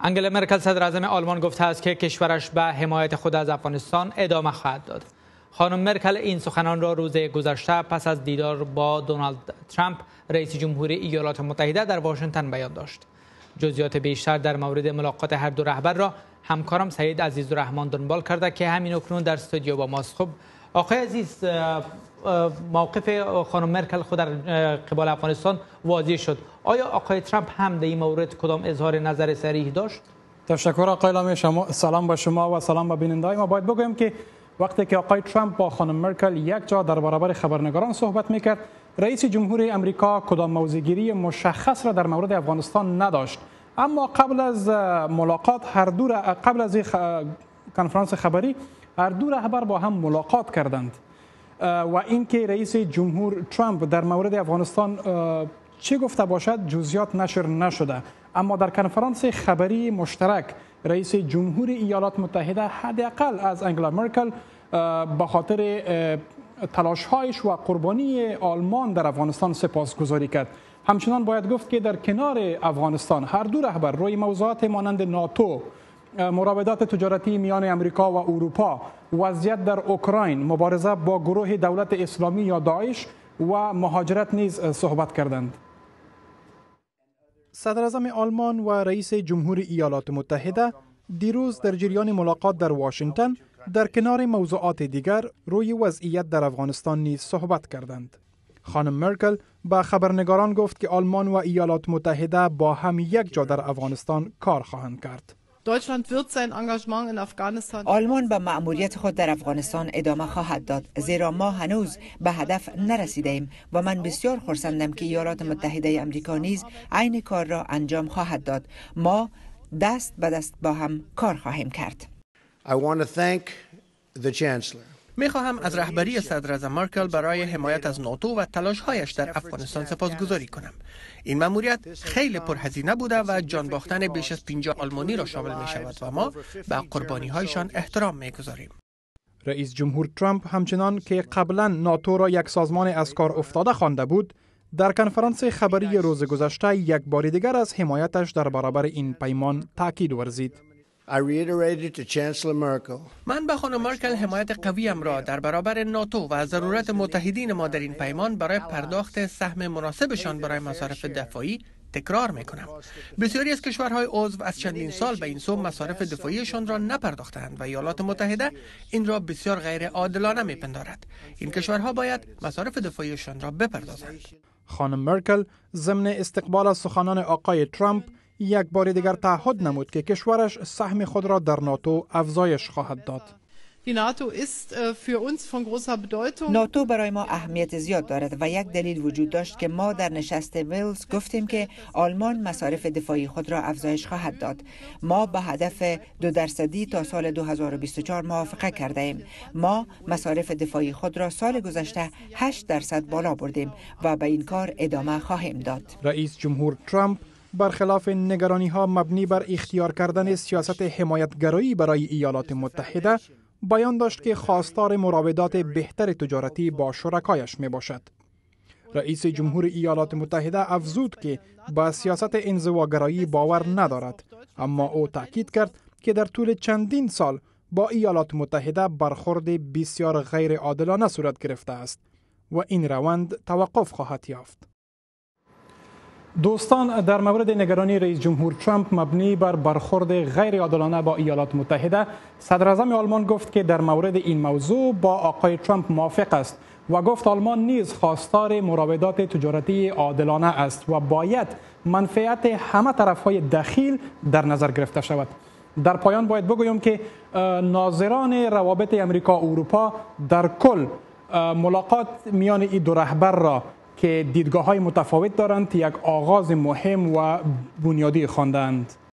انگل مرکل صدر آلمان گفته است که کشورش به حمایت خود از افغانستان ادامه خواهد داد. خانم مرکل این سخنان را روز گذشته پس از دیدار با دونالد ترامپ رئیس جمهور ایالات متحده در واشنگتن بیان داشت. جزیات بیشتر در مورد ملاقات هر دو رهبر را همکارم سید عزیز رحمان دنبال کرده که همین اکنون در استودیو با ماست خب آقای عزیز موقف خانم مرکل خود در قبال افغانستان واضح شد آیا آقای ترامپ هم در این مورد کدام اظهار نظر سریح داشت؟ تشکر آقای لامی شما سلام به شما و سلام به بیننده ما باید بگویم که وقتی که آقای ترامپ با خانم مرکل یک جا در برابر خبرنگاران صحبت میکرد رئیس جمهور امریکا کدام موزگیری مشخص را در مورد افغانستان نداشت اما قبل از ملاقات هر دو قبل از کنفرانس خبری هر دو رهبر با هم ملاقات کردند و اینکه رئیس جمهور ترامپ در مورد افغانستان چه گفته باشد جزئیات نشر نشده اما در کنفرانس خبری مشترک رئیس جمهور ایالات متحده حداقل از انگلا مرکل به خاطر تلاشهایش و قربانی آلمان در افغانستان سپاسگزاری کرد همچنان باید گفت که در کنار افغانستان هر دو رهبر روی موضوعات مانند ناتو مراودات تجارتی میان امریکا و اروپا وضعیت در اوکراین مبارزه با گروه دولت اسلامی یا داعش و مهاجرت نیز صحبت کردند صدر آلمان و رئیس جمهور ایالات متحده دیروز در جریان ملاقات در واشنگتن در کنار موضوعات دیگر روی وضعیت در افغانستان نیز صحبت کردند خانم مرکل به خبرنگاران گفت که آلمان و ایالات متحده با هم یک جا در افغانستان کار خواهند کرد آلمان به مأموریت خود در افغانستان ادامه خواهد داد زیرا ما هنوز به هدف نرسیده ایم و من بسیار خرسندم که ایالات متحده آمریکا نیز عین کار را انجام خواهد داد ما دست به دست با هم کار خواهیم کرد I want to thank the Chancellor. می خواهم از رهبری صدر مارکل برای حمایت از ناتو و هایش در افغانستان سپاسگزاری کنم. این مأموریت خیلی پرهزینه بوده و جان باختن بیش از 50 آلمانی را شامل می شود و ما به قربانی هایشان احترام می گذاریم. رئیس جمهور ترامپ همچنان که قبلا ناتو را یک سازمان از کار افتاده خوانده بود در کنفرانس خبری روز گذشته یک بار دیگر از حمایتش در برابر این پیمان تاکید ورزید من به خانم مرکل حمایت قویم را در برابر ناتو و ضرورت متحدین ما در این پیمان برای پرداخت سهم مناسبشان برای مصارف دفاعی تکرار می کنم. بسیاری از کشورهای عضو از چندین سال به این سو مصارف دفاعیشان را نپرداختند و ایالات متحده این را بسیار غیر عادلانه می پندارد. این کشورها باید مصارف دفاعیشان را بپردازند. خانم مرکل ضمن استقبال از سخنان آقای ترامپ یک بار دیگر تعهد نمود که کشورش سهم خود را در ناتو افزایش خواهد داد. Äh, ناتو برای ما اهمیت زیاد دارد و یک دلیل وجود داشت که ما در نشست ویلز گفتیم که آلمان مصارف دفاعی خود را افزایش خواهد داد ما به هدف دو درصدی تا سال 2024 موافقه کرده ایم ما مصارف دفاعی خود را سال گذشته 8 درصد بالا بردیم و به این کار ادامه خواهیم داد رئیس جمهور ترامپ برخلاف نگرانی ها مبنی بر اختیار کردن سیاست حمایتگرایی برای ایالات متحده بیان داشت که خواستار مراودات بهتر تجارتی با شرکایش می باشد. رئیس جمهور ایالات متحده افزود که با سیاست انزواگرایی باور ندارد اما او تاکید کرد که در طول چندین سال با ایالات متحده برخورد بسیار غیر عادلانه صورت گرفته است و این روند توقف خواهد یافت دوستان در مورد نگرانی رئیس جمهور ترامپ مبنی بر برخورد غیر عادلانه با ایالات متحده صدر آلمان گفت که در مورد این موضوع با آقای ترامپ موافق است و گفت آلمان نیز خواستار مراودات تجارتی عادلانه است و باید منفعت همه طرف های دخیل در نظر گرفته شود در پایان باید بگویم که ناظران روابط امریکا اروپا در کل ملاقات میان این دو رهبر را که دیدگاه های متفاوت دارند یک آغاز مهم و بنیادی خواندند